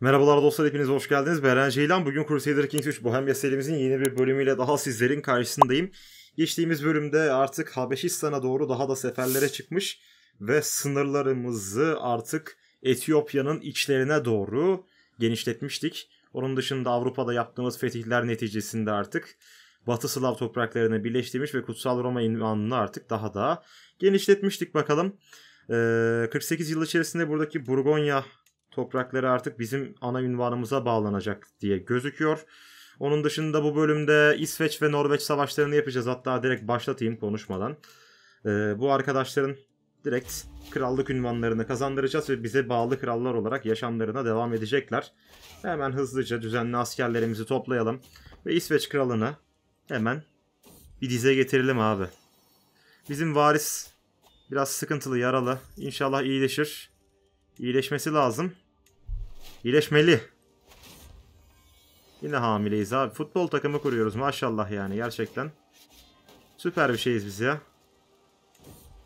Merhabalar dostlar hepiniz hoş geldiniz. Beren Ceylan. Bugün Crusader Kings 3 Bohemia serimizin yeni bir bölümüyle daha sizlerin karşısındayım. Geçtiğimiz bölümde artık Habeşistan'a doğru daha da seferlere çıkmış ve sınırlarımızı artık Etiyopya'nın içlerine doğru genişletmiştik. Onun dışında Avrupa'da yaptığımız fetihler neticesinde artık Batı Slav topraklarını birleştirmiş ve Kutsal Roma ünvanını artık daha da genişletmiştik bakalım. 48 ee, yıl içerisinde buradaki Burgonya toprakları artık bizim ana ünvanımıza bağlanacak diye gözüküyor. Onun dışında bu bölümde İsveç ve Norveç savaşlarını yapacağız. Hatta direkt başlatayım konuşmadan. Ee, bu arkadaşların direkt krallık ünvanlarını kazandıracağız ve bize bağlı krallar olarak yaşamlarına devam edecekler. Hemen hızlıca düzenli askerlerimizi toplayalım ve İsveç kralını hemen bir dize getirelim abi. Bizim varis biraz sıkıntılı, yaralı. İnşallah iyileşir. İyileşmesi lazım. İyileşmeli. Yine hamileyiz abi. Futbol takımı kuruyoruz maşallah yani gerçekten. Süper bir şeyiz biz ya.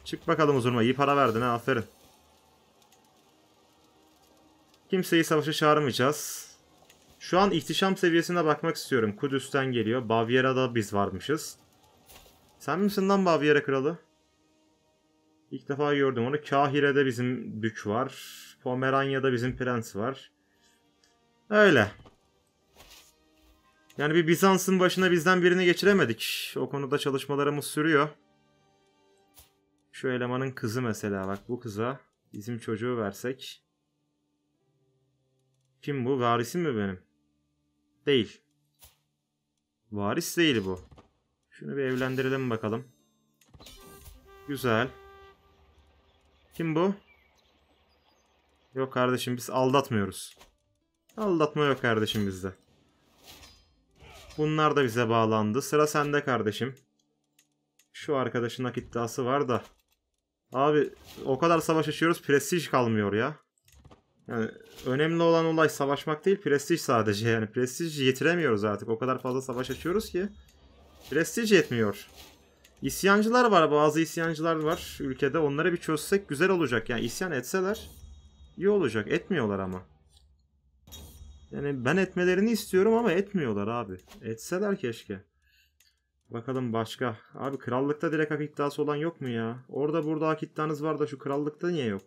Çık bakalım huzuruma. İyi para verdin ha aferin. Kimseyi savaşa çağırmayacağız. Şu an ihtişam seviyesine bakmak istiyorum. Kudüs'ten geliyor. Bavyera'da biz varmışız. Sen misin lan Bavyera kralı? İlk defa gördüm onu. Kahire'de bizim bük var. Pomeranya'da bizim prens var. Öyle. Yani bir Bizans'ın başına bizden birini geçiremedik. O konuda çalışmalarımız sürüyor. Şu elemanın kızı mesela bak bu kıza bizim çocuğu versek. Kim bu? varisi mi benim? Değil. Varis değil bu. Şunu bir evlendirelim bakalım. Güzel. Kim bu? Yok kardeşim biz aldatmıyoruz. Aldatma yok kardeşim bizde. Bunlar da bize bağlandı. Sıra sende kardeşim. Şu arkadaşın hak iddiası var da. Abi o kadar savaş açıyoruz prestij kalmıyor ya. Yani önemli olan olay savaşmak değil prestij sadece yani prestij yetiremiyoruz artık o kadar fazla savaş açıyoruz ki prestij yetmiyor. İsyancılar var bazı isyancılar var ülkede onları bir çözsek güzel olacak yani isyan etseler iyi olacak etmiyorlar ama. Yani ben etmelerini istiyorum ama etmiyorlar abi. Etseler keşke. Bakalım başka. Abi krallıkta direkt hak iddiası olan yok mu ya? Orada burada hak iddianız var da şu krallıkta niye yok?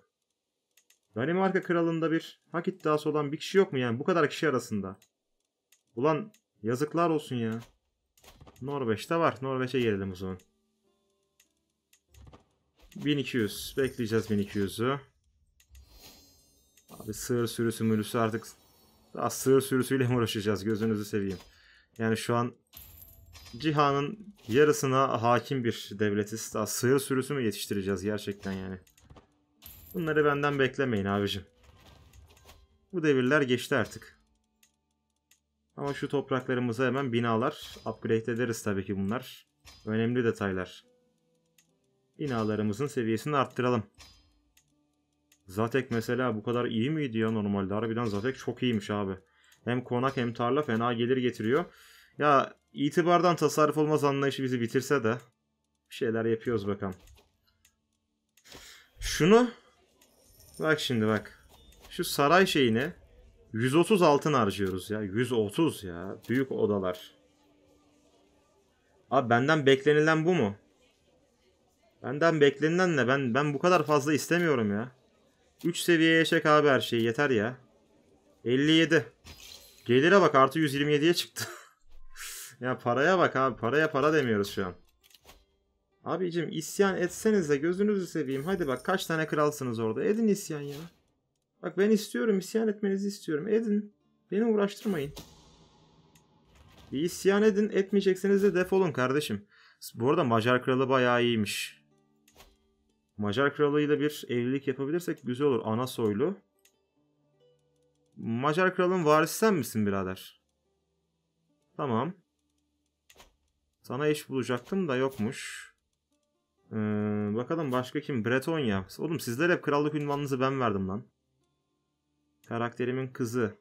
Danimarka kralında bir hak iddiası olan bir kişi yok mu yani bu kadar kişi arasında? Ulan yazıklar olsun ya. Norveç'te var. Norveç'e gelelim o zaman. 1200. Bekleyeceğiz 1200'ü. Abi sığır sürüsü mülüsü artık daha sığır sürüsüyle mi uğraşacağız gözünüzü seveyim. Yani şu an cihanın yarısına hakim bir devletiz. Daha sığır sürüsü mü yetiştireceğiz gerçekten yani. Bunları benden beklemeyin abicim. Bu devirler geçti artık. Ama şu topraklarımıza hemen binalar upgrade ederiz tabii ki bunlar. Önemli detaylar. Binalarımızın seviyesini arttıralım. Zatek mesela bu kadar iyi miydi ya normalde? Harbiden Zatek çok iyiymiş abi. Hem konak hem tarla fena gelir getiriyor. Ya itibardan tasarruf olmaz anlayışı bizi bitirse de bir şeyler yapıyoruz bakalım. Şunu bak şimdi bak. Şu saray şeyini 130 altın harcıyoruz ya. 130 ya. Büyük odalar. Abi benden beklenilen bu mu? Benden beklenilen ne? Ben ben bu kadar fazla istemiyorum ya. 3 seviyeye çek abi her şey yeter ya. 57. Gelire bak artı 127'ye çıktı. ya paraya bak abi paraya para demiyoruz şu an. Abicim isyan etseniz de gözünüzü seveyim. Hadi bak kaç tane kralsınız orada. Edin isyan ya. Bak ben istiyorum isyan etmenizi istiyorum. Edin. Beni uğraştırmayın. Bir isyan edin. Etmeyecekseniz de defolun kardeşim. Bu arada Macar kralı bayağı iyiymiş. Macar kralıyla bir evlilik yapabilirsek güzel olur. Ana soylu. Macar kralın varisi sen misin birader? Tamam. Sana eş bulacaktım da yokmuş. Ee, bakalım başka kim? Bretonya. Oğlum sizler hep krallık ünvanınızı ben verdim lan. Karakterimin kızı.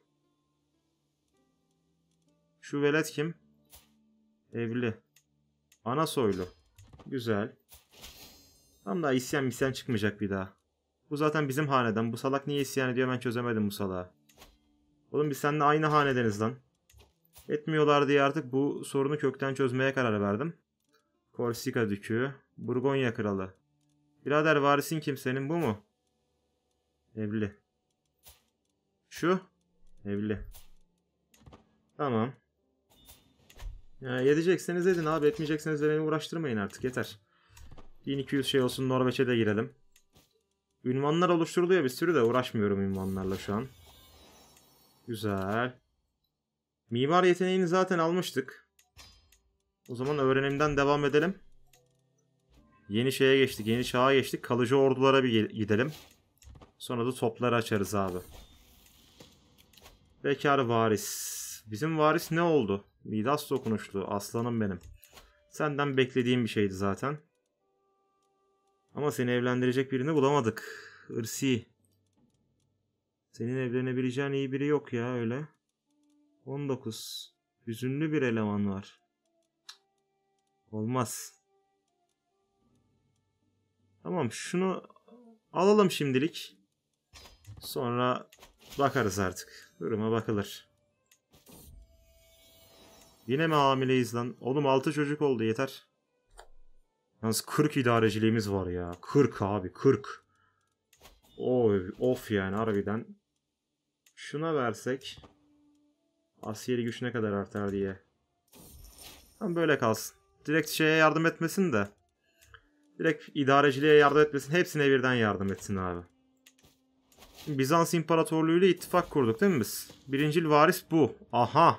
Şu velet kim? Evli. Ana soylu. Güzel. Tam da isyan misyan çıkmayacak bir daha. Bu zaten bizim haneden. Bu salak niye isyan ediyor ben çözemedim bu salağı. Oğlum biz seninle aynı hanedeniz lan. Etmiyorlar diye artık bu sorunu kökten çözmeye karar verdim. Korsika dükü, Burgonya kralı. Birader varisin kimsenin bu mu? Evli. Şu? Evli. Tamam. Ya yedecekseniz edin abi etmeyecekseniz de beni uğraştırmayın artık yeter. 1200 şey olsun Norveç'e de girelim. Ünvanlar oluşturuluyor bir sürü de uğraşmıyorum ünvanlarla şu an. Güzel. Mimar yeteneğini zaten almıştık. O zaman öğrenimden devam edelim. Yeni şeye geçtik. Yeni çağa geçtik. Kalıcı ordulara bir gidelim. Sonra da topları açarız abi. Bekar varis. Bizim varis ne oldu? Midas dokunuşlu. Aslanım benim. Senden beklediğim bir şeydi zaten. Ama seni evlendirecek birini bulamadık. Irsi. Senin evlenebileceğin iyi biri yok ya öyle. 19. Hüzünlü bir eleman var. Olmaz. Tamam şunu alalım şimdilik. Sonra bakarız artık. Duruma bakılır. Yine mi hamileyiz lan? Oğlum 6 çocuk oldu yeter. Yalnız 40 idareciliğimiz var ya. 40 abi 40. Oy, of yani harbiden. Şuna versek. Asiyeli güç ne kadar artar diye. Tam böyle kalsın. Direkt şeye yardım etmesin de. Direkt idareciliğe yardım etmesin. Hepsine birden yardım etsin abi. Bizans İmparatorluğu ile ittifak kurduk değil mi biz? Birincil varis bu. Aha.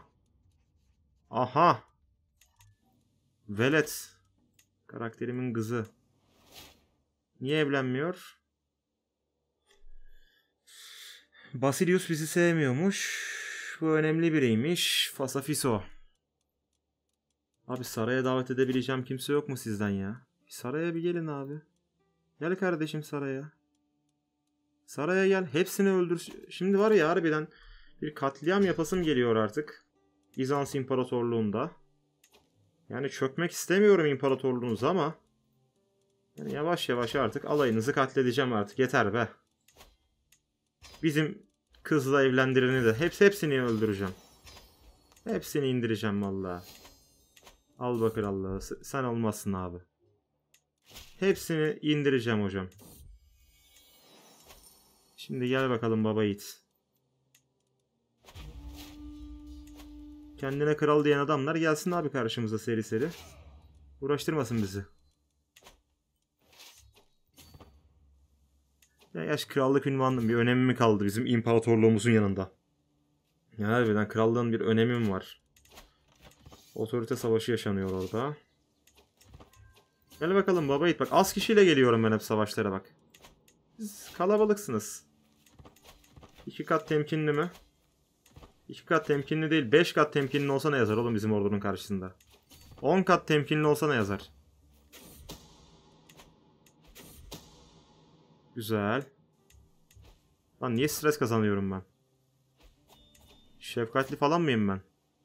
Aha. Velet. Karakterimin kızı. Niye evlenmiyor? Basilius bizi sevmiyormuş. Bu önemli biriymiş. Fasafiso. Abi saraya davet edebileceğim kimse yok mu sizden ya? Saraya bir gelin abi. Gel kardeşim saraya. Saraya gel. Hepsini öldür. Şimdi var ya harbiden bir katliam yapasım geliyor artık. Bizans İmparatorluğunda. Yani çökmek istemiyorum imparatorluğunuzu ama yani yavaş yavaş artık alayınızı katledeceğim artık. Yeter be. Bizim kızla evlendireni de hepsi hepsini öldüreceğim. Hepsini indireceğim valla. Al bakır Allah'ı. Sen olmasın abi. Hepsini indireceğim hocam. Şimdi gel bakalım baba Yiğit. Kendine kral diyen adamlar gelsin abi karşımıza seri seri. Uğraştırmasın bizi. Ya yaş krallık ünvanının bir önemi mi kaldı bizim imparatorluğumuzun yanında? Ya harbiden krallığın bir önemi mi var? Otorite savaşı yaşanıyor orada. Gel bakalım baba it bak az kişiyle geliyorum ben hep savaşlara bak. Siz kalabalıksınız. İki kat temkinli mi? 2 kat temkinli değil 5 kat temkinli olsa ne yazar oğlum bizim ordunun karşısında? 10 kat temkinli olsa ne yazar? Güzel. Lan niye stres kazanıyorum ben? Şefkatli falan mıyım ben?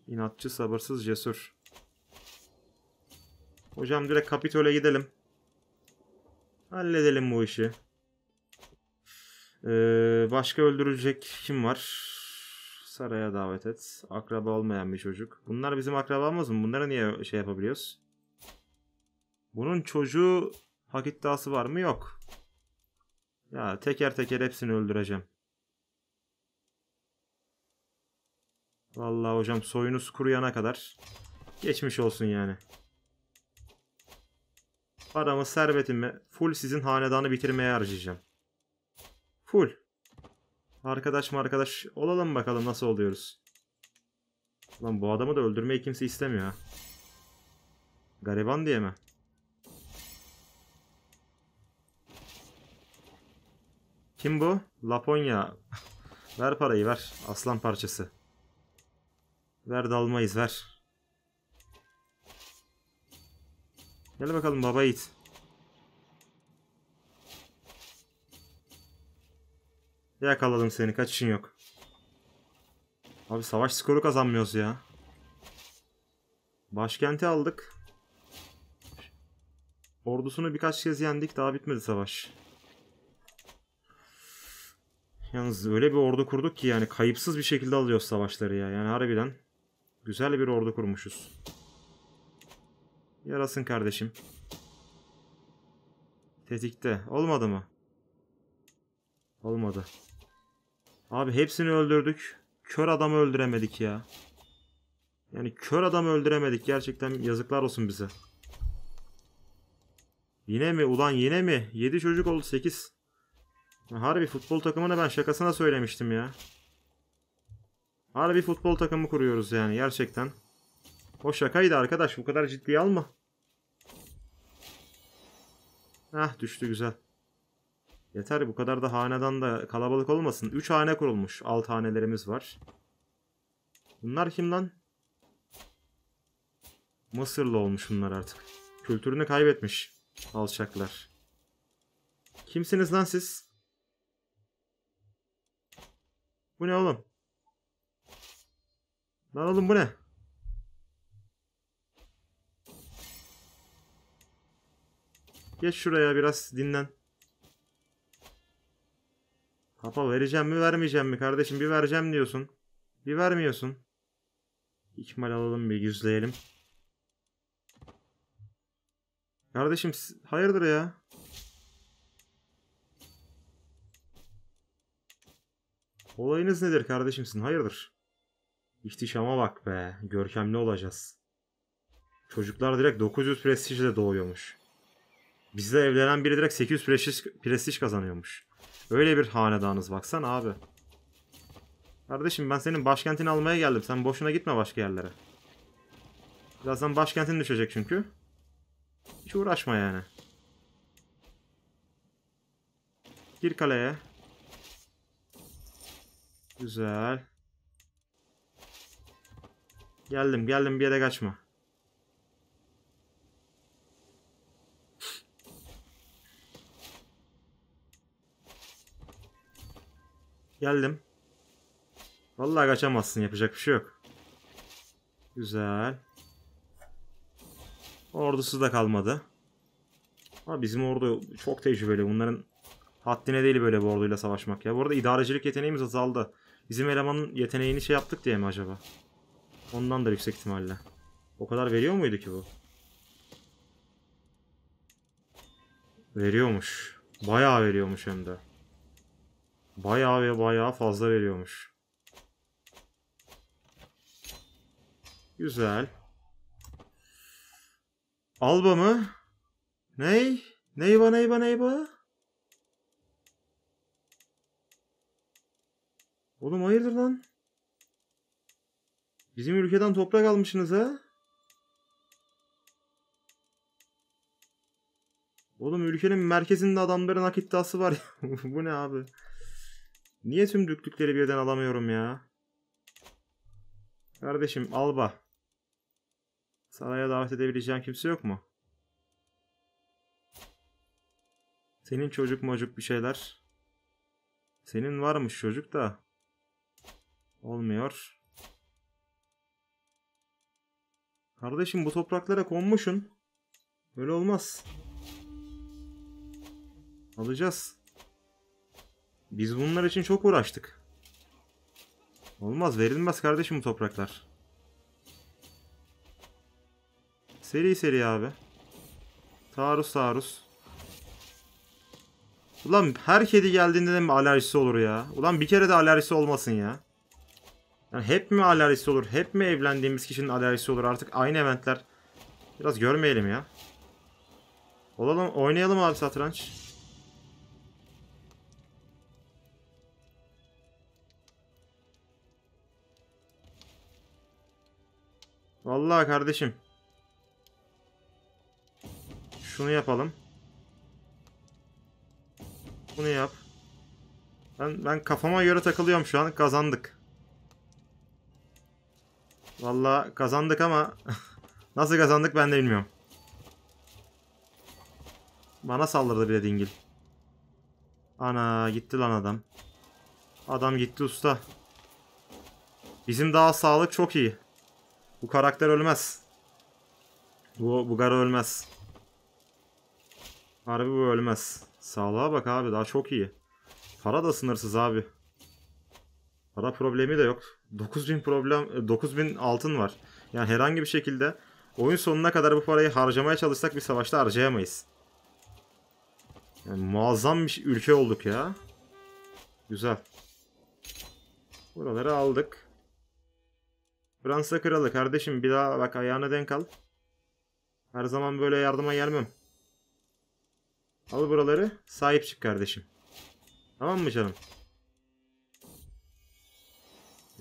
İnatçı, sabırsız, cesur. Hocam direkt Kapitol'e gidelim. Halledelim bu işi. Ee, başka öldürülecek kim var? saraya davet et. Akraba olmayan bir çocuk. Bunlar bizim akrabamız mı? Bunları niye şey yapabiliyoruz? Bunun çocuğu hak iddiası var mı? Yok. Ya teker teker hepsini öldüreceğim. Vallahi hocam soyunuz kuruyana kadar geçmiş olsun yani. Paramı, servetimi full sizin hanedanı bitirmeye harcayacağım. Full. Arkadaş mı arkadaş olalım bakalım nasıl oluyoruz. Lan bu adamı da öldürmeyi kimse istemiyor ha. Gariban diye mi? Kim bu? Laponya. ver parayı ver. Aslan parçası. Ver dalmayız ver. Gel bakalım baba it. Yakaladım seni kaçışın yok. Abi savaş skoru kazanmıyoruz ya. Başkenti aldık. Ordusunu birkaç kez yendik daha bitmedi savaş. Yalnız öyle bir ordu kurduk ki yani kayıpsız bir şekilde alıyoruz savaşları ya. Yani harbiden güzel bir ordu kurmuşuz. Yarasın kardeşim. Tetikte. Olmadı mı? Olmadı. Abi hepsini öldürdük. Kör adamı öldüremedik ya. Yani kör adamı öldüremedik. Gerçekten yazıklar olsun bize. Yine mi? Ulan yine mi? 7 çocuk oldu 8. Harbi futbol takımını ben şakasına söylemiştim ya. Harbi futbol takımı kuruyoruz yani gerçekten. O şakaydı arkadaş. Bu kadar ciddiye alma. Ah düştü güzel. Yeter bu kadar da hanedan da kalabalık olmasın. 3 hane kurulmuş. Alt hanelerimiz var. Bunlar kim lan? Mısırlı olmuş bunlar artık. Kültürünü kaybetmiş alçaklar. Kimsiniz lan siz? Bu ne oğlum? Lan oğlum bu ne? Geç şuraya biraz dinlen. Papa vereceğim mi vermeyeceğim mi kardeşim bir vereceğim diyorsun. Bir vermiyorsun. İkmal alalım bir yüzleyelim. Kardeşim hayırdır ya? Olayınız nedir kardeşimsin sizin hayırdır? İhtişama bak be. Görkemli olacağız. Çocuklar direkt 900 prestijle doğuyormuş. Bizle evlenen biri direkt 800 prestij, prestij kazanıyormuş. Öyle bir hanedanız baksan abi. Kardeşim ben senin başkentini almaya geldim. Sen boşuna gitme başka yerlere. Birazdan başkentin düşecek çünkü. Hiç uğraşma yani. Gir kaleye. Güzel. Geldim geldim bir yere kaçma. Geldim. Vallahi kaçamazsın. Yapacak bir şey yok. Güzel. Ordusu da kalmadı. Ama bizim ordu çok tecrübeli. Bunların haddine değil böyle bu orduyla savaşmak ya. Burada idarecilik yeteneğimiz azaldı. Bizim elemanın yeteneğini şey yaptık diye mi acaba? Ondan da yüksek ihtimalle. O kadar veriyor muydu ki bu? Veriyormuş. Bayağı veriyormuş hem de. Bayağı ve bayağı fazla veriyormuş. Güzel. Alba mı? Ney? Neyba neyba neyba? Oğlum hayırdır lan? Bizim ülkeden toprak almışsınız ha? Oğlum ülkenin merkezinde adamların hak iddiası var ya. Bu ne abi? Niye tüm düklükleri birden alamıyorum ya? Kardeşim alba. Saraya davet edebileceğim kimse yok mu? Senin çocuk mocuk bir şeyler. Senin varmış çocuk da. Olmuyor. Kardeşim bu topraklara konmuşun. öyle olmaz. Alacağız. Biz bunlar için çok uğraştık. Olmaz verilmez kardeşim bu topraklar. Seri seri abi. Taarruz taarruz. Ulan her kedi geldiğinde de mi alerjisi olur ya? Ulan bir kere de alerjisi olmasın ya. Yani hep mi alerjisi olur? Hep mi evlendiğimiz kişinin alerjisi olur? Artık aynı eventler. Biraz görmeyelim ya. Olalım oynayalım abi satranç. Vallahi kardeşim. Şunu yapalım. Bunu yap. Ben, ben kafama göre takılıyorum şu an. Kazandık. Valla kazandık ama nasıl kazandık ben de bilmiyorum. Bana saldırdı bile dingil. Ana gitti lan adam. Adam gitti usta. Bizim daha sağlık çok iyi. Bu karakter ölmez. Bu bu Bulgar ölmez. Harbi bu ölmez. Sağlığa bak abi daha çok iyi. Para da sınırsız abi. Para problemi de yok. 9000 problem 9000 e, altın var. Yani herhangi bir şekilde oyun sonuna kadar bu parayı harcamaya çalışsak bir savaşta harcayamayız. Yani muazzam bir ülke olduk ya. Güzel. Buraları aldık. Fransa kralı kardeşim bir daha bak ayağına denk al. Her zaman böyle yardıma gelmem. Al buraları sahip çık kardeşim. Tamam mı canım?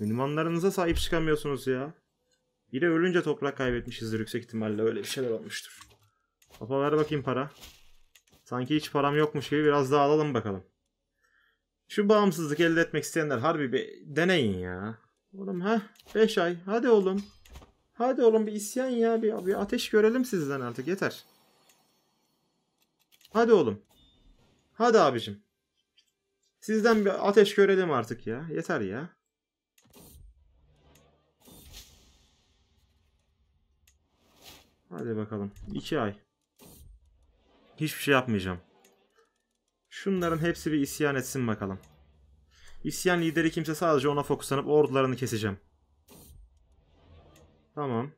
Ünvanlarınıza sahip çıkamıyorsunuz ya. Bir de ölünce toprak kaybetmişizdir yüksek ihtimalle öyle bir şeyler olmuştur. Papa ver bakayım para. Sanki hiç param yokmuş gibi biraz daha alalım bakalım. Şu bağımsızlık elde etmek isteyenler harbi bir deneyin ya. Oğlum ha 5 ay. Hadi oğlum. Hadi oğlum bir isyan ya. Bir, bir ateş görelim sizden artık yeter. Hadi oğlum. Hadi abicim. Sizden bir ateş görelim artık ya. Yeter ya. Hadi bakalım. 2 ay. Hiçbir şey yapmayacağım. Şunların hepsi bir isyan etsin bakalım. İsyan lideri kimse sadece ona fokuslanıp ordularını keseceğim. Tamam.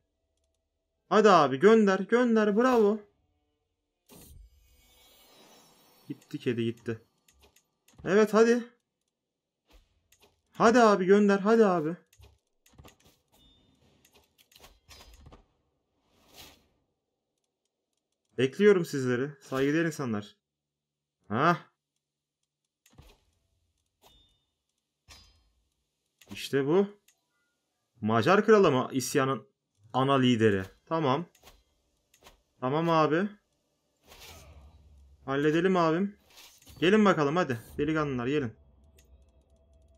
Hadi abi gönder gönder bravo. Gitti kedi gitti. Evet hadi. Hadi abi gönder hadi abi. Bekliyorum sizleri. Saygıdeğer insanlar. Hah. İşte bu. Macar kralı mı isyanın ana lideri? Tamam. Tamam abi. Halledelim abim. Gelin bakalım hadi. Delikanlılar gelin.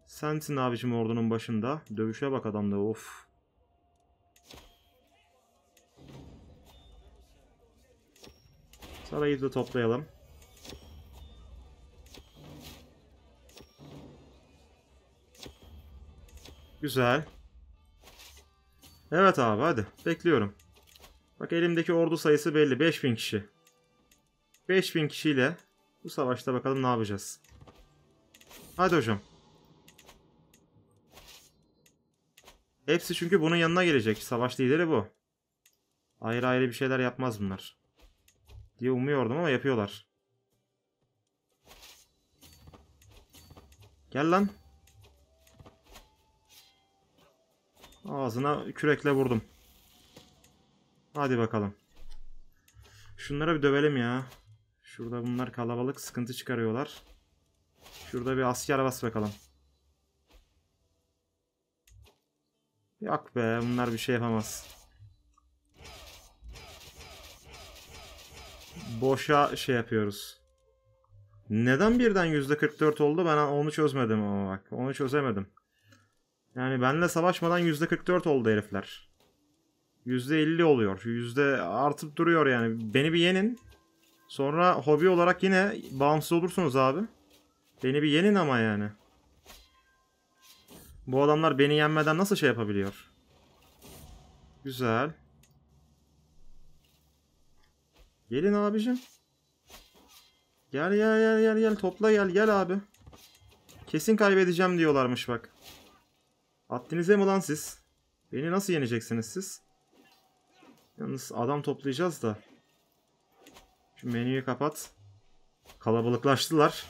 Sensin abicim ordunun başında. Dövüşe bak adamda of. Sarayı da toplayalım. Güzel. Evet abi hadi. Bekliyorum. Bak elimdeki ordu sayısı belli. 5000 kişi. 5000 kişiyle bu savaşta bakalım ne yapacağız. Hadi hocam. Hepsi çünkü bunun yanına gelecek. Savaş lideri bu. Ayrı ayrı bir şeyler yapmaz bunlar. Diye umuyordum ama yapıyorlar. Gel lan. Ağzına kürekle vurdum. Hadi bakalım. Şunlara bir dövelim ya. Şurada bunlar kalabalık sıkıntı çıkarıyorlar. Şurada bir asker bas bakalım. Yok be bunlar bir şey yapamaz. Boşa şey yapıyoruz. Neden birden %44 oldu ben onu çözmedim ama bak. Onu çözemedim. Yani benle savaşmadan %44 oldu herifler. %50 oluyor. Yüzde artıp duruyor yani. Beni bir yenin. Sonra hobi olarak yine bağımsız olursunuz abi. Beni bir yenin ama yani. Bu adamlar beni yenmeden nasıl şey yapabiliyor? Güzel. Gelin abicim. Gel gel gel gel gel topla gel gel abi. Kesin kaybedeceğim diyorlarmış bak. Haddinize mi lan siz? Beni nasıl yeneceksiniz siz? Yalnız adam toplayacağız da. Şu menüyü kapat. Kalabalıklaştılar.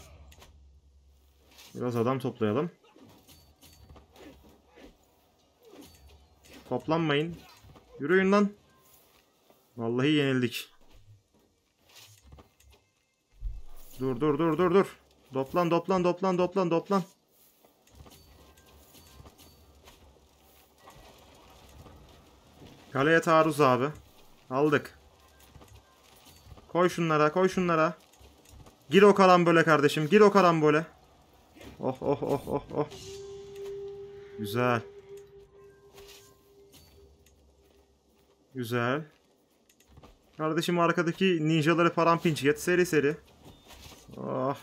Biraz adam toplayalım. Toplanmayın. Yürüyün lan. Vallahi yenildik. Dur dur dur dur dur. Doplan doplan doplan doplan doplan. Kaleye taarruz abi. Aldık. Koy şunlara koy şunlara. Gir o karambole kardeşim. Gir o karambole. Oh oh oh oh oh. Güzel. Güzel. Kardeşim arkadaki ninjaları parampinç et. Seri seri. Oh.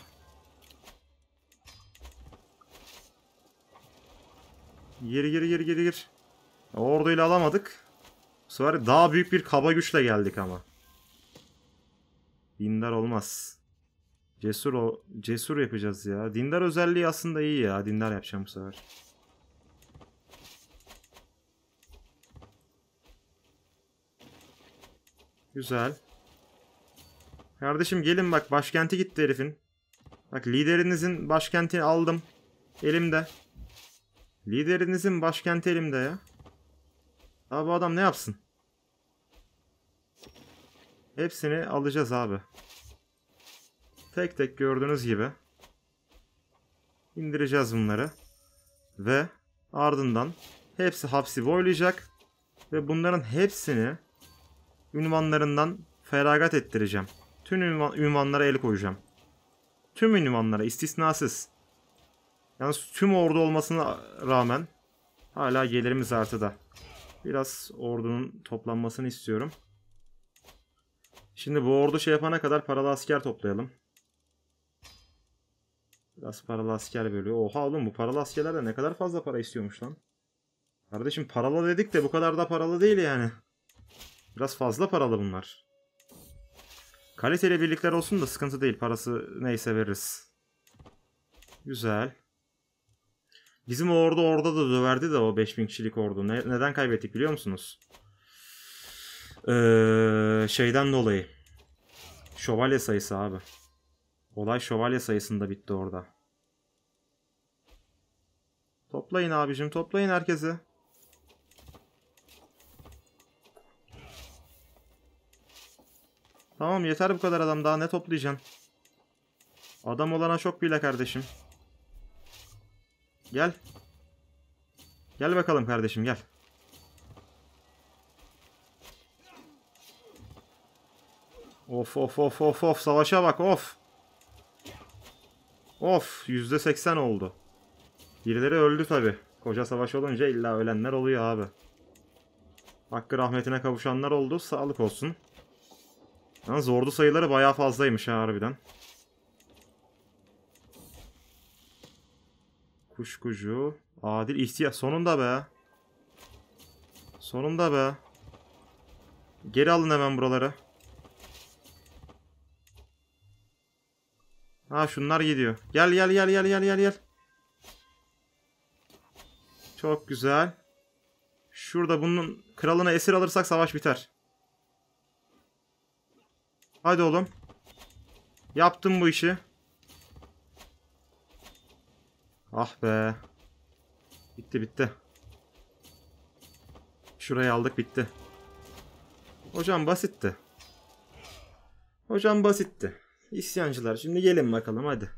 Gir gir gir gir gir. Orduyla alamadık. Bu sefer daha büyük bir kaba güçle geldik ama. Dindar olmaz. Cesur o cesur yapacağız ya. Dindar özelliği aslında iyi ya. Dindar yapacağım bu sefer. Güzel. Kardeşim gelin bak başkenti gitti herifin. Bak liderinizin başkentini aldım. Elimde. Liderinizin başkenti elimde ya. Abi bu adam ne yapsın? Hepsini alacağız abi. Tek tek gördüğünüz gibi indireceğiz bunları. Ve ardından hepsi hapsi boylayacak. Ve bunların hepsini ünvanlarından feragat ettireceğim. Tüm ünvan, ünvanlara el koyacağım. Tüm ünvanlara istisnasız. Yalnız tüm ordu olmasına rağmen hala gelirimiz artıda. Biraz ordunun toplanmasını istiyorum. Şimdi bu ordu şey yapana kadar paralı asker toplayalım. Biraz paralı asker bölüyor. Oha oğlum bu paralı askerler de ne kadar fazla para istiyormuş lan. Kardeşim paralı dedik de bu kadar da paralı değil yani. Biraz fazla paralı bunlar. Kaliteli birlikler olsun da sıkıntı değil. Parası neyse veririz. Güzel. Bizim orada orada da döverdi de o 5000 kişilik ordu. Ne, neden kaybettik biliyor musunuz? Ee, şeyden dolayı. Şövalye sayısı abi. Olay şövalye sayısında bitti orada. Toplayın abicim toplayın herkesi. Tamam yeter bu kadar adam daha ne toplayacaksın? Adam olana çok bile kardeşim. Gel. Gel bakalım kardeşim gel. Of of of of of savaşa bak of. Of %80 oldu. Birileri öldü tabi. Koca savaş olunca illa ölenler oluyor abi. Hakkı rahmetine kavuşanlar oldu. Sağlık olsun. Yalnız ordu sayıları baya fazlaymış ha harbiden. Kuşkucu. Adil ihtiyaç. Sonunda be. Sonunda be. Geri alın hemen buraları. Ha şunlar gidiyor. Gel gel gel gel gel gel gel. Çok güzel. Şurada bunun kralını esir alırsak savaş biter. Hadi oğlum. Yaptım bu işi. Ah be. Bitti bitti. Şurayı aldık bitti. Hocam basitti. Hocam basitti. İsyancılar şimdi gelin bakalım hadi.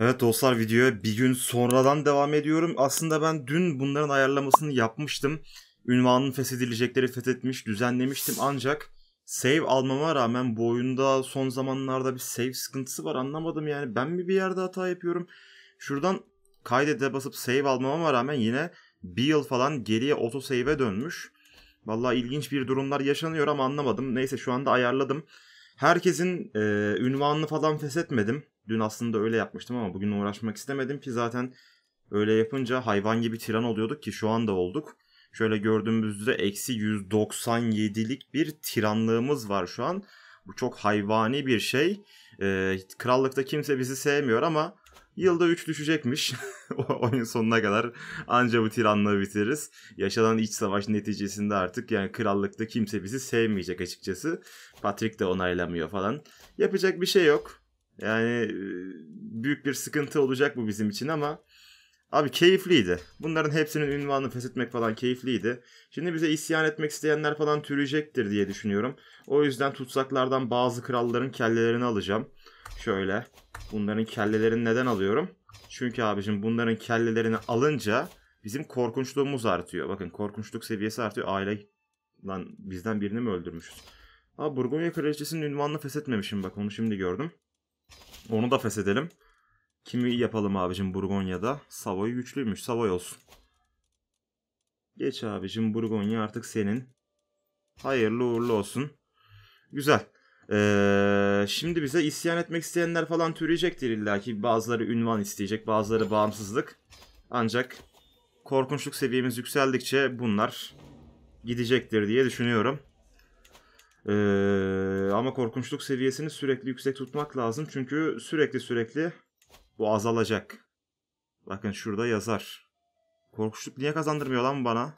Evet dostlar videoya bir gün sonradan devam ediyorum. Aslında ben dün bunların ayarlamasını yapmıştım. Ünvanın feshedilecekleri fethetmiş, düzenlemiştim ancak save almama rağmen bu oyunda son zamanlarda bir save sıkıntısı var anlamadım yani. Ben mi bir yerde hata yapıyorum? Şuradan kaydete basıp save almama rağmen yine bir yıl falan geriye otosave'e dönmüş. Valla ilginç bir durumlar yaşanıyor ama anlamadım. Neyse şu anda ayarladım. Herkesin e, ünvanını falan feshetmedim. Dün aslında öyle yapmıştım ama bugün uğraşmak istemedim ki zaten öyle yapınca hayvan gibi tiran oluyorduk ki şu anda olduk. Şöyle gördüğümüzde eksi 197'lik bir tiranlığımız var şu an. Bu çok hayvani bir şey. E, krallıkta kimse bizi sevmiyor ama Yılda 3 düşecekmiş. Oyun sonuna kadar anca bu tiranlığı bitiririz. Yaşanan iç savaş neticesinde artık yani krallıkta kimse bizi sevmeyecek açıkçası. Patrick de onaylamıyor falan. Yapacak bir şey yok. Yani e, büyük bir sıkıntı olacak bu bizim için ama Abi keyifliydi. Bunların hepsinin ünvanını feshetmek falan keyifliydi. Şimdi bize isyan etmek isteyenler falan türüyecektir diye düşünüyorum. O yüzden tutsaklardan bazı kralların kellelerini alacağım. Şöyle. Bunların kellelerini neden alıyorum? Çünkü abicim bunların kellelerini alınca bizim korkunçluğumuz artıyor. Bakın korkunçluk seviyesi artıyor. Aile lan bizden birini mi öldürmüşüz? Aa Burgonya Kraliçesi'nin ünvanını feshetmemişim bak onu şimdi gördüm. Onu da feshedelim. Kimi yapalım abicim Burgonya'da? Savoy güçlüymüş. Savoy olsun. Geç abicim Burgonya artık senin. Hayırlı uğurlu olsun. Güzel. Ee, şimdi bize isyan etmek isteyenler falan türeyecektir illaki. Bazıları ünvan isteyecek, bazıları bağımsızlık. Ancak korkunçluk seviyemiz yükseldikçe bunlar gidecektir diye düşünüyorum. Ee, ama korkunçluk seviyesini sürekli yüksek tutmak lazım. Çünkü sürekli sürekli bu azalacak. Bakın şurada yazar. Korkunçluk niye kazandırmıyor lan bana?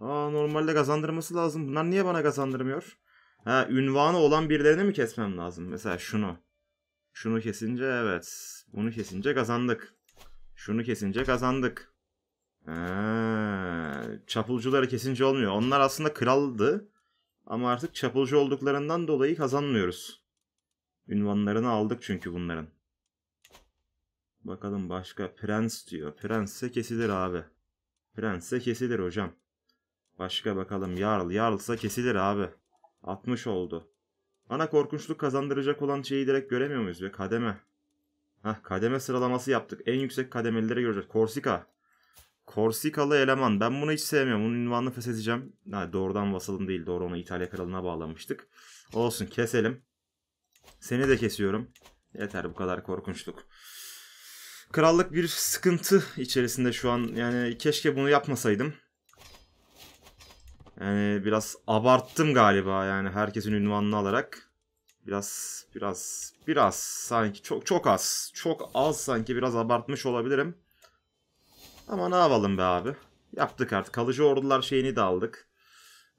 Aa normalde kazandırması lazım. Bunlar niye bana kazandırmıyor? Ha ünvanı olan birilerini mi kesmem lazım? Mesela şunu. Şunu kesince evet. Bunu kesince kazandık. Şunu kesince kazandık. Ha, çapulcuları kesince olmuyor. Onlar aslında kraldı. Ama artık çapulcu olduklarından dolayı kazanmıyoruz. Ünvanlarını aldık çünkü bunların. Bakalım başka. Prens diyor. Prense kesilir abi. Prense kesilir hocam. Başka bakalım. Yarl. Yarlsa kesilir abi. 60 oldu. Ana korkunçluk kazandıracak olan şeyi direkt göremiyor muyuz be? Kademe. Hah kademe sıralaması yaptık. En yüksek kademelilere göreceğiz. Korsika. Korsikalı eleman. Ben bunu hiç sevmiyorum. Bunun ünvanını feshedeceğim. Ha, doğrudan vasalım değil. Doğru onu İtalya kralına bağlamıştık. Olsun keselim. Seni de kesiyorum. Yeter bu kadar korkunçluk. Krallık bir sıkıntı içerisinde şu an. Yani keşke bunu yapmasaydım. Yani biraz abarttım galiba yani herkesin ünvanını alarak. Biraz biraz biraz sanki çok çok az. Çok az sanki biraz abartmış olabilirim. Ama ne yapalım be abi. Yaptık artık. Kalıcı ordular şeyini de aldık.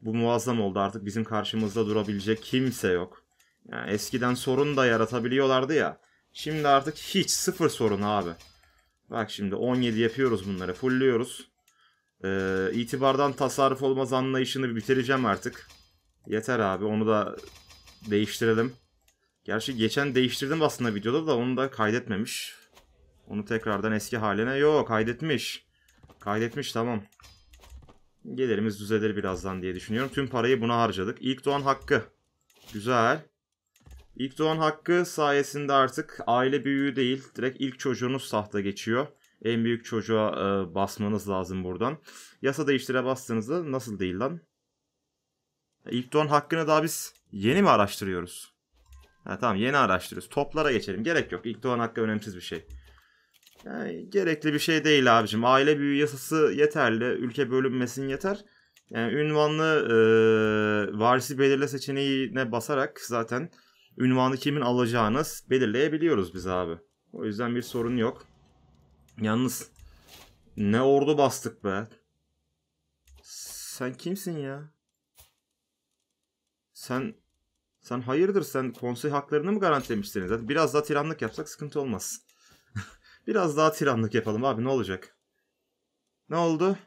Bu muazzam oldu artık bizim karşımızda durabilecek kimse yok. Yani eskiden sorun da yaratabiliyorlardı ya. Şimdi artık hiç sıfır sorun abi. Bak şimdi 17 yapıyoruz bunları. Fullüyoruz. Ee, itibardan tasarruf olmaz anlayışını bitireceğim artık. Yeter abi onu da değiştirelim. Gerçi geçen değiştirdim aslında videoda da onu da kaydetmemiş. Onu tekrardan eski haline. Yo kaydetmiş. Kaydetmiş tamam. Gelirimiz düzelir birazdan diye düşünüyorum. Tüm parayı buna harcadık. İlk doğan hakkı. Güzel. İlk doğan hakkı sayesinde artık aile büyüğü değil. Direkt ilk çocuğunuz sahta geçiyor. En büyük çocuğa e, basmanız lazım buradan. Yasa değiştire bastığınızda nasıl değil lan? İlk don hakkını daha biz yeni mi araştırıyoruz? Ha tamam yeni araştırıyoruz. Toplara geçelim. Gerek yok. İlk doğan hakkı önemsiz bir şey. Yani gerekli bir şey değil abicim. Aile büyü yasası yeterli. Ülke bölünmesin yeter. Yani ünvanlı e, varisi belirle seçeneğine basarak zaten ünvanı kimin alacağını belirleyebiliyoruz biz abi. O yüzden bir sorun yok. Yalnız ne ordu bastık be. Sen kimsin ya? Sen sen hayırdır sen konsey haklarını mı garantilemişsiniz? Hadi biraz daha tiranlık yapsak sıkıntı olmaz. biraz daha tiranlık yapalım abi ne olacak? Ne oldu?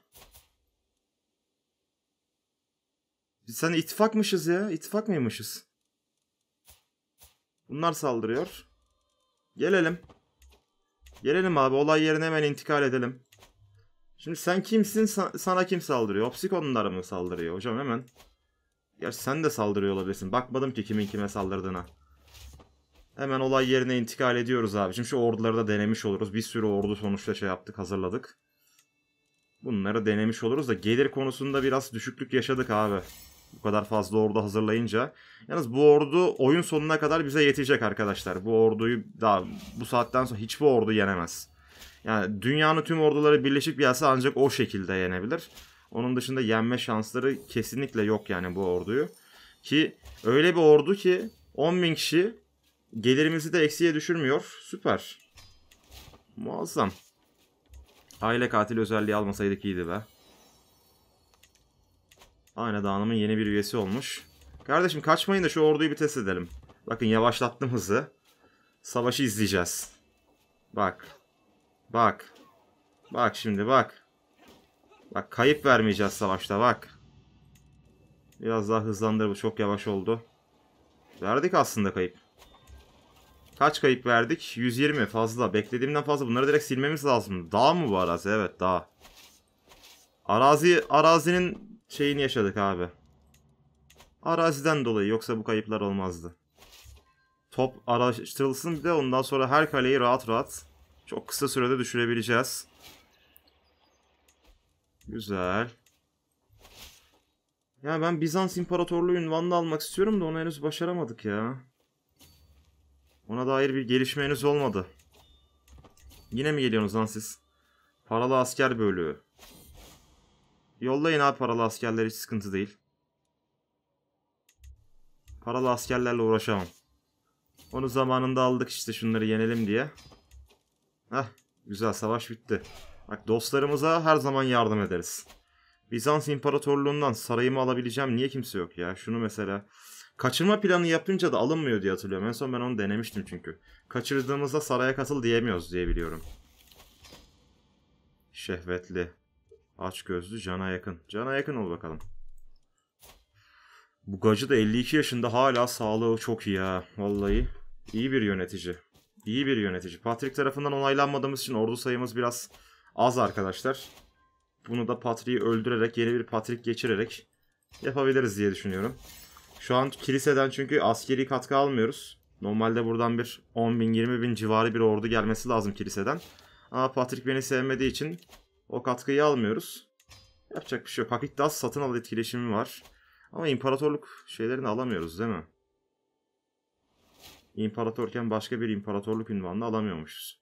Biz sen ittifakmışız ya. İttifak mıymışız? Bunlar saldırıyor. Gelelim. Gelelim abi olay yerine hemen intikal edelim. Şimdi sen kimsin sa sana kim saldırıyor? Opsikonlar mı saldırıyor hocam hemen? Ya sen de saldırıyor olabilirsin. Bakmadım ki kimin kime saldırdığına. Hemen olay yerine intikal ediyoruz abi. Şimdi şu orduları da denemiş oluruz. Bir sürü ordu sonuçta şey yaptık hazırladık. Bunları denemiş oluruz da gelir konusunda biraz düşüklük yaşadık abi. Bu kadar fazla ordu hazırlayınca. Yalnız bu ordu oyun sonuna kadar bize yetecek arkadaşlar. Bu orduyu daha bu saatten sonra hiçbir ordu yenemez. Yani dünyanın tüm orduları Birleşik gelse ancak o şekilde yenebilir. Onun dışında yenme şansları kesinlikle yok yani bu orduyu. Ki öyle bir ordu ki 10.000 kişi gelirimizi de eksiye düşürmüyor. Süper. Muazzam. Aile katil özelliği almasaydık iyiydi be. Aynı Hanedanımın yeni bir üyesi olmuş. Kardeşim kaçmayın da şu orduyu bir test edelim. Bakın yavaşlattım hızı. Savaşı izleyeceğiz. Bak. Bak. Bak şimdi bak. Bak kayıp vermeyeceğiz savaşta bak. Biraz daha hızlandır bu çok yavaş oldu. Verdik aslında kayıp. Kaç kayıp verdik? 120 fazla. Beklediğimden fazla. Bunları direkt silmemiz lazım. Dağ mı bu arazi? Evet dağ. Arazi, arazinin şeyini yaşadık abi. Araziden dolayı yoksa bu kayıplar olmazdı. Top araştırılsın bir de ondan sonra her kaleyi rahat rahat çok kısa sürede düşürebileceğiz. Güzel. Ya ben Bizans İmparatorluğu ünvanını almak istiyorum da onu henüz başaramadık ya. Ona dair bir gelişme henüz olmadı. Yine mi geliyorsunuz lan siz? Paralı asker bölüğü. Yollayın abi paralı askerler hiç sıkıntı değil. Paralı askerlerle uğraşamam. Onu zamanında aldık işte şunları yenelim diye. Heh güzel savaş bitti. Bak dostlarımıza her zaman yardım ederiz. Bizans İmparatorluğundan sarayımı alabileceğim niye kimse yok ya. Şunu mesela kaçırma planı yapınca da alınmıyor diye hatırlıyorum. En son ben onu denemiştim çünkü. Kaçırdığımızda saraya katıl diyemiyoruz diye biliyorum. Şehvetli. Aç gözlü cana yakın. Cana yakın ol bakalım. Bu gacı da 52 yaşında hala sağlığı çok iyi ha. Vallahi iyi bir yönetici. İyi bir yönetici. Patrick tarafından onaylanmadığımız için ordu sayımız biraz az arkadaşlar. Bunu da Patrick'i öldürerek yeni bir Patrick geçirerek yapabiliriz diye düşünüyorum. Şu an kiliseden çünkü askeri katkı almıyoruz. Normalde buradan bir 10 bin 20 bin civarı bir ordu gelmesi lazım kiliseden. Ama Patrick beni sevmediği için o katkıyı almıyoruz. Yapacak bir şey yok. Hak iddiası satın al etkileşimi var. Ama imparatorluk şeylerini alamıyoruz değil mi? İmparatorken başka bir imparatorluk ünvanını alamıyormuşuz.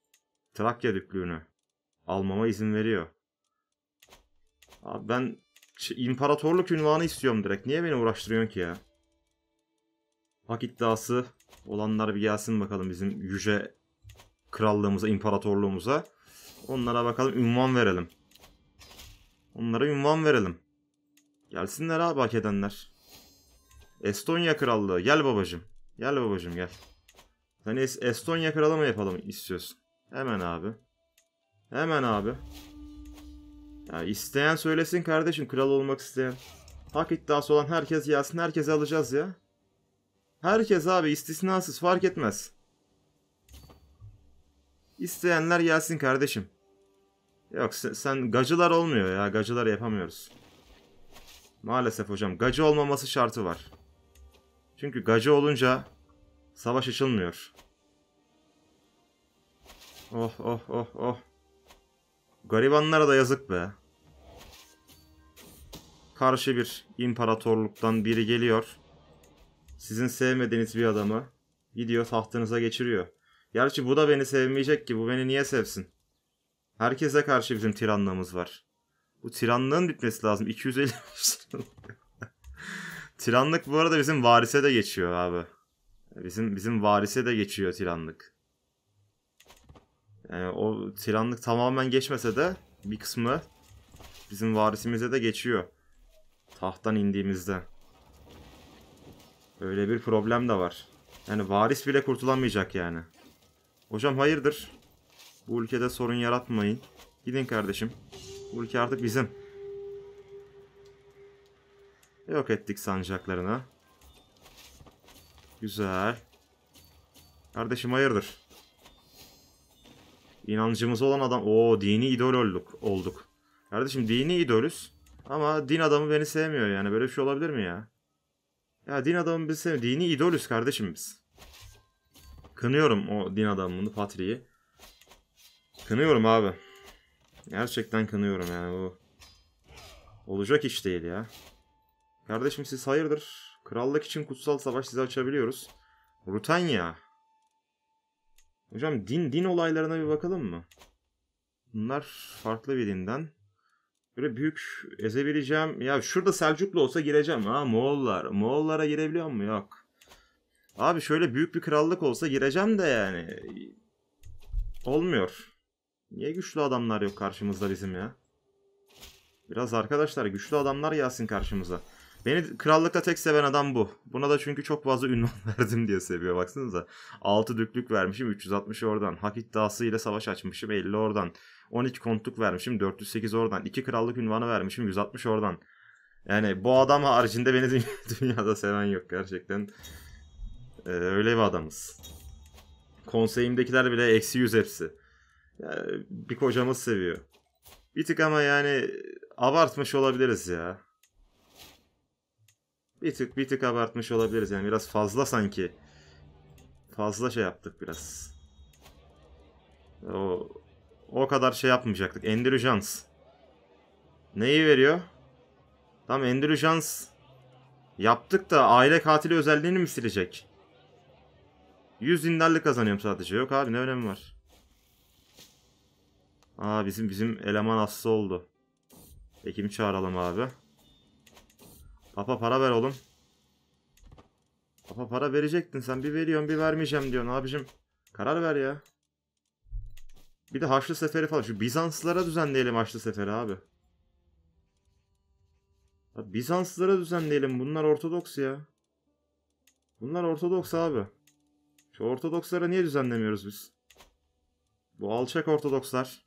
Trakya düklüğünü almama izin veriyor. Abi ben imparatorluk ünvanı istiyorum direkt. Niye beni uğraştırıyorsun ki ya? Hak iddiası olanlar bir gelsin bakalım bizim yüce krallığımıza, imparatorluğumuza. Onlara bakalım ünvan verelim. Onlara ünvan verelim. Gelsinler abi hak edenler. Estonya Krallığı. Gel babacım. Gel babacım gel. Sen Estonya Kralı mı yapalım istiyorsun? Hemen abi. Hemen abi. Ya isteyen söylesin kardeşim kral olmak isteyen. Hak iddiası olan herkes gelsin herkese alacağız ya. Herkes abi istisnasız fark etmez. İsteyenler gelsin kardeşim. Yok sen, sen gacılar olmuyor ya. Gacılar yapamıyoruz. Maalesef hocam. Gacı olmaması şartı var. Çünkü gacı olunca savaş açılmıyor. Oh oh oh oh. Garibanlara da yazık be. Karşı bir imparatorluktan biri geliyor. Sizin sevmediğiniz bir adamı gidiyor tahtınıza geçiriyor. Gerçi bu da beni sevmeyecek ki. Bu beni niye sevsin? Herkese karşı bizim tiranlığımız var. Bu tiranlığın bitmesi lazım. 250 Tiranlık bu arada bizim varise de geçiyor abi. Bizim bizim varise de geçiyor tiranlık. Yani o tiranlık tamamen geçmese de bir kısmı bizim varisimize de geçiyor. Tahttan indiğimizde. Öyle bir problem de var. Yani varis bile kurtulamayacak yani. Hocam hayırdır? Bu ülkede sorun yaratmayın. Gidin kardeşim. Bu ülke artık bizim. Yok ettik sancaklarına. Güzel. Kardeşim hayırdır? İnancımız olan adam... o dini idol olduk. olduk. Kardeşim dini idolüz. Ama din adamı beni sevmiyor yani. Böyle bir şey olabilir mi ya? Ya din adamı beni sevmiyor. Dini idolüz kardeşim biz. Kınıyorum o din adamını Patri'yi. Kınıyorum abi. Gerçekten kınıyorum yani bu. Olacak iş değil ya. Kardeşim siz hayırdır? Krallık için kutsal savaş size açabiliyoruz. Rutanya. Hocam din din olaylarına bir bakalım mı? Bunlar farklı bir dinden. Böyle büyük ezebileceğim. Ya şurada Selçuklu olsa gireceğim. Ha Moğollar. Moğollara girebiliyor mu? Yok. Abi şöyle büyük bir krallık olsa gireceğim de yani. Olmuyor. Niye güçlü adamlar yok karşımızda bizim ya? Biraz arkadaşlar güçlü adamlar gelsin karşımıza. Beni krallıkta tek seven adam bu. Buna da çünkü çok fazla ünvan verdim diye seviyor baksanıza. 6 düklük vermişim 360 oradan. Hak iddiası ile savaş açmışım 50 oradan. 12 kontluk vermişim 408 oradan. 2 krallık ünvanı vermişim 160 oradan. Yani bu adam haricinde beni dünyada seven yok gerçekten. Ee, öyle bir adamız. Konseyimdekiler bile eksi yüz hepsi. Yani bir kocamız seviyor. Bir tık ama yani abartmış olabiliriz ya. Bir tık bir tık abartmış olabiliriz yani biraz fazla sanki. Fazla şey yaptık biraz. O o kadar şey yapmayacaktık. Endurance. Neyi veriyor? Tam Endurance yaptık da aile katili özelliğini mi silecek? 100 zindarlık kazanıyorum sadece. Yok abi ne önemi var. Aa bizim bizim eleman hasta oldu. Ekim çağıralım abi. Papa para ver oğlum. Papa para verecektin sen. Bir veriyorsun bir vermeyeceğim diyorsun abicim. Karar ver ya. Bir de Haçlı Seferi falan. Şu Bizanslılara düzenleyelim Haçlı Seferi abi. Bizanslılara düzenleyelim. Bunlar Ortodoks ya. Bunlar Ortodoks abi. Şu Ortodokslara niye düzenlemiyoruz biz? Bu alçak Ortodokslar.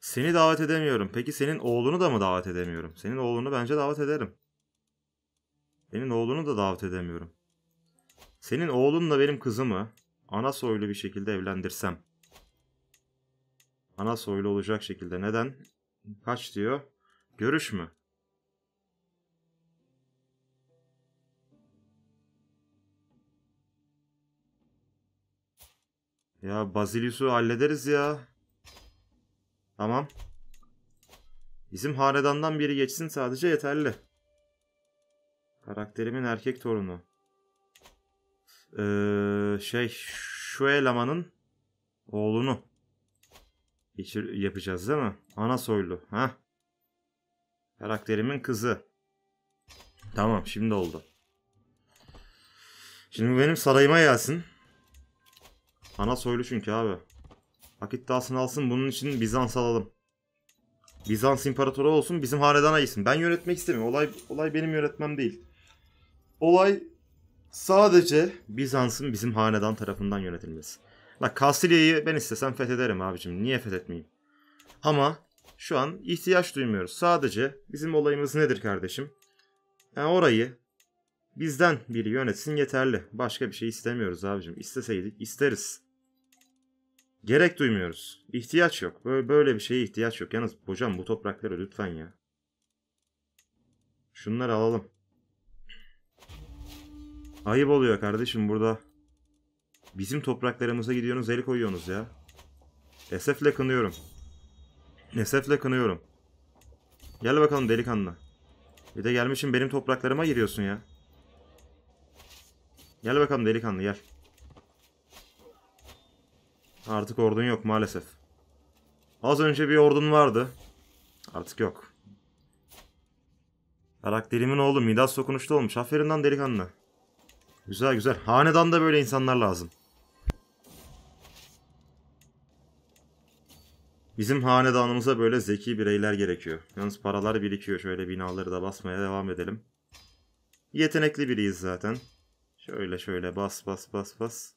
Seni davet edemiyorum. Peki senin oğlunu da mı davet edemiyorum? Senin oğlunu bence davet ederim. Senin oğlunu da davet edemiyorum. Senin oğlunla benim kızımı ana soylu bir şekilde evlendirsem. Ana soylu olacak şekilde. Neden? Kaç diyor? Görüş mü? Ya Basilius'u hallederiz ya. Tamam. Bizim hanedandan biri geçsin sadece yeterli. Karakterimin erkek torunu. Ee, şey şu elemanın oğlunu geçir yapacağız değil mi? Ana soylu. Ha? Karakterimin kızı. Tamam şimdi oldu. Şimdi benim sarayıma gelsin. Ana soylu çünkü abi. Hak iddiasını alsın bunun için Bizans alalım. Bizans imparatoru olsun bizim hanedan gitsin. Ben yönetmek istemiyorum. Olay, olay benim yönetmem değil. Olay sadece Bizans'ın bizim hanedan tarafından yönetilmesi. Bak Kastilya'yı ben istesem fethederim abicim. Niye fethetmeyeyim? Ama şu an ihtiyaç duymuyoruz. Sadece bizim olayımız nedir kardeşim? Yani e, orayı bizden biri yönetsin yeterli. Başka bir şey istemiyoruz abicim. İsteseydik isteriz. Gerek duymuyoruz. İhtiyaç yok. Böyle, böyle bir şeye ihtiyaç yok. Yalnız hocam bu toprakları lütfen ya. Şunları alalım. Ayıp oluyor kardeşim burada. Bizim topraklarımıza gidiyorsunuz el koyuyorsunuz ya. Esefle kınıyorum. Esefle kınıyorum. Gel bakalım delikanlı. Bir de gelmişim benim topraklarıma giriyorsun ya. Gel bakalım delikanlı gel. Artık ordun yok maalesef. Az önce bir ordun vardı. Artık yok. Karakterimin oğlu Midas sokunuşta olmuş. Aferin lan delikanlı. Güzel güzel. Hanedan da böyle insanlar lazım. Bizim hanedanımıza böyle zeki bireyler gerekiyor. Yalnız paralar birikiyor. Şöyle binaları da basmaya devam edelim. Yetenekli biriyiz zaten. Şöyle şöyle bas bas bas bas.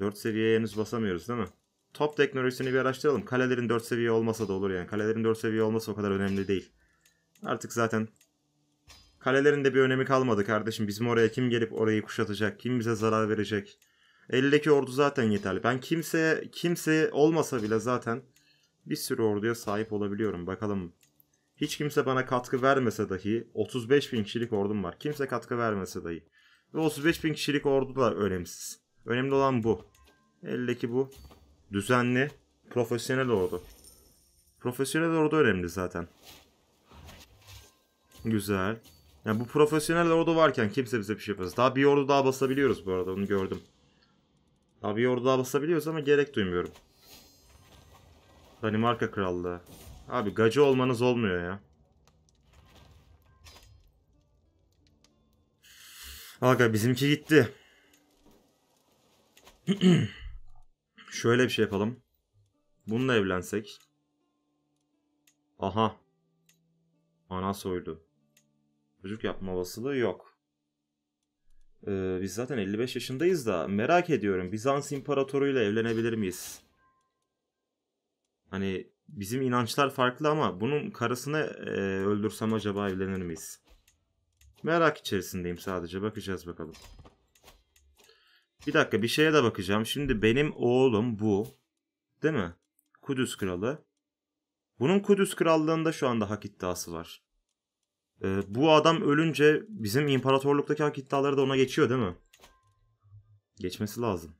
4 seviyeye henüz basamıyoruz değil mi? Top teknolojisini bir araştıralım. Kalelerin 4 seviye olmasa da olur yani. Kalelerin 4 seviye olması o kadar önemli değil. Artık zaten kalelerin de bir önemi kalmadı kardeşim. Bizim oraya kim gelip orayı kuşatacak? Kim bize zarar verecek? Eldeki ordu zaten yeterli. Ben kimseye kimse olmasa bile zaten bir sürü orduya sahip olabiliyorum. Bakalım. Hiç kimse bana katkı vermese dahi 35 bin kişilik ordum var. Kimse katkı vermese dahi. Ve 35 bin kişilik ordu da önemsiz. Önemli olan bu. Eldeki bu düzenli, profesyonel ordu. Profesyonel ordu önemli zaten. Güzel. Yani bu profesyonel ordu varken kimse bize bir şey yapamaz. Daha bir ordu daha basabiliyoruz bu arada onu gördüm. Daha bir ordu daha basabiliyoruz ama gerek duymuyorum. Danimarka Krallığı. Abi gacı olmanız olmuyor ya. Aga bizimki gitti. Şöyle bir şey yapalım. Bununla evlensek. Aha. Ana soydu. Çocuk yapma olasılığı yok. Ee, biz zaten 55 yaşındayız da merak ediyorum Bizans imparatoruyla evlenebilir miyiz? Hani bizim inançlar farklı ama bunun karısını e, öldürsem acaba evlenir miyiz? Merak içerisindeyim sadece bakacağız bakalım. Bir dakika bir şeye de bakacağım. Şimdi benim oğlum bu. Değil mi? Kudüs kralı. Bunun Kudüs krallığında şu anda hak iddiası var. Ee, bu adam ölünce bizim imparatorluktaki hak iddiaları da ona geçiyor değil mi? Geçmesi lazım.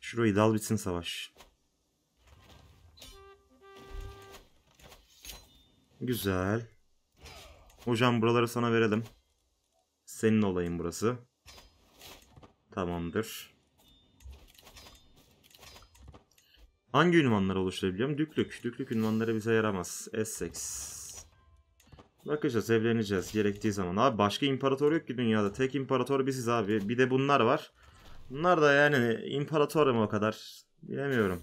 Şurayı dal bitsin savaş. Güzel. Hocam buraları sana verelim. Senin olayın burası. Tamamdır. Hangi ünvanları oluşturabiliyorum? Düklük. Düklük ünvanları bize yaramaz. S8. Bakacağız, evleneceğiz gerektiği zaman. Abi başka imparator yok ki dünyada. Tek imparator biziz abi. Bir de bunlar var. Bunlar da yani imparator mı o kadar? Bilemiyorum.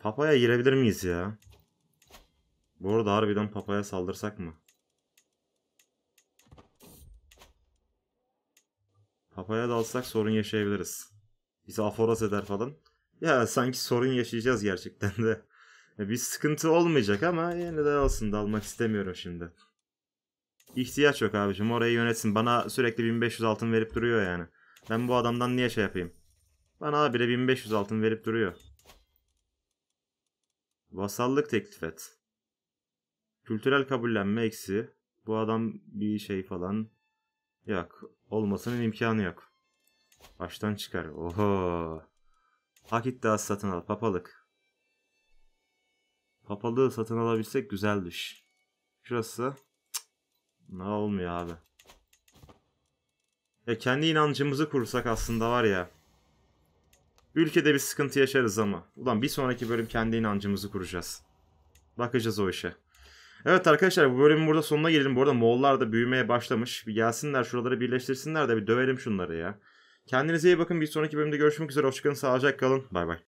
Papaya girebilir miyiz ya? Bu arada harbiden papaya saldırsak mı? Papaya dalsak sorun yaşayabiliriz. Bizi aforaz eder falan. Ya sanki sorun yaşayacağız gerçekten de. Bir sıkıntı olmayacak ama yine de olsun dalmak istemiyorum şimdi. İhtiyaç yok abicim orayı yönetsin. Bana sürekli 1500 altın verip duruyor yani. Ben bu adamdan niye şey yapayım? Bana bile 1500 altın verip duruyor. Vasallık teklif et. Kültürel kabullenme eksi. Bu adam bir şey falan. Yok. Olmasının imkanı yok. Baştan çıkar. Oho. Hak iddiası satın al. Papalık. Papalığı satın alabilsek güzel düş. Şurası. Ne olmuyor abi. Ya e, kendi inancımızı kursak aslında var ya. Ülkede bir sıkıntı yaşarız ama. Ulan bir sonraki bölüm kendi inancımızı kuracağız. Bakacağız o işe. Evet arkadaşlar bu bölümün burada sonuna gelelim. Bu arada Moğollar da büyümeye başlamış. Bir gelsinler şuraları birleştirsinler de bir dövelim şunları ya. Kendinize iyi bakın. Bir sonraki bölümde görüşmek üzere. Hoşçakalın. Sağlıcakla kalın. Bay bay.